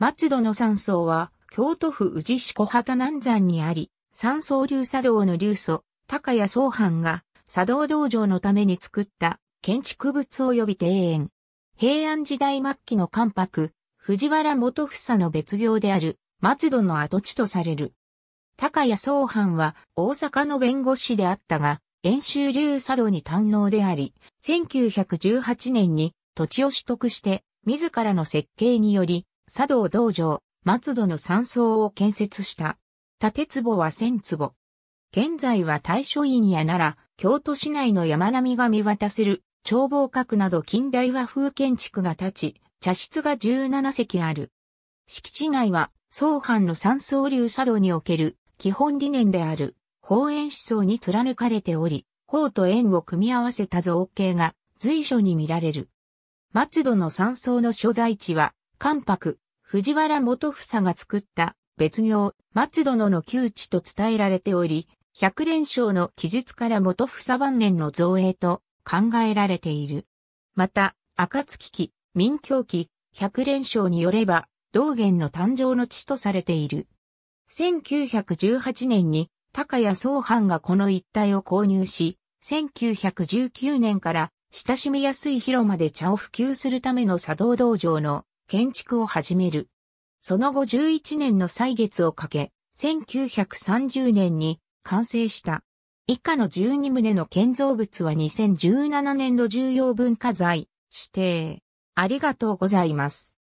松戸の山荘は、京都府宇治市小畑南山にあり、山荘流茶道の流祖、高谷宗藩が、茶道道場のために作った建築物及び庭園。平安時代末期の関白、藤原元房の別業である松戸の跡地とされる。高谷宗藩は大阪の弁護士であったが、遠州流茶道に堪能であり、1918年に土地を取得して、自らの設計により、茶道道場、松戸の山荘を建設した。建坪は千坪。現在は大正院やなら、京都市内の山並みが見渡せる、眺望閣など近代和風建築が立ち、茶室が17席ある。敷地内は、総藩の山荘流茶道における基本理念である、方園思想に貫かれており、方と縁を組み合わせた造形が随所に見られる。松戸の山荘の所在地は、関白、藤原元房が作った別行、松殿の窮地と伝えられており、百連勝の記述から元房晩年の造営と考えられている。また、暁期、民教期、百連勝によれば、道元の誕生の地とされている。1918年に高谷総藩がこの一帯を購入し、1919年から親しみやすい広間で茶を普及するための茶道道場の建築を始める。その後11年の歳月をかけ、1930年に完成した。以下の12棟の建造物は2017年度重要文化財指定。ありがとうございます。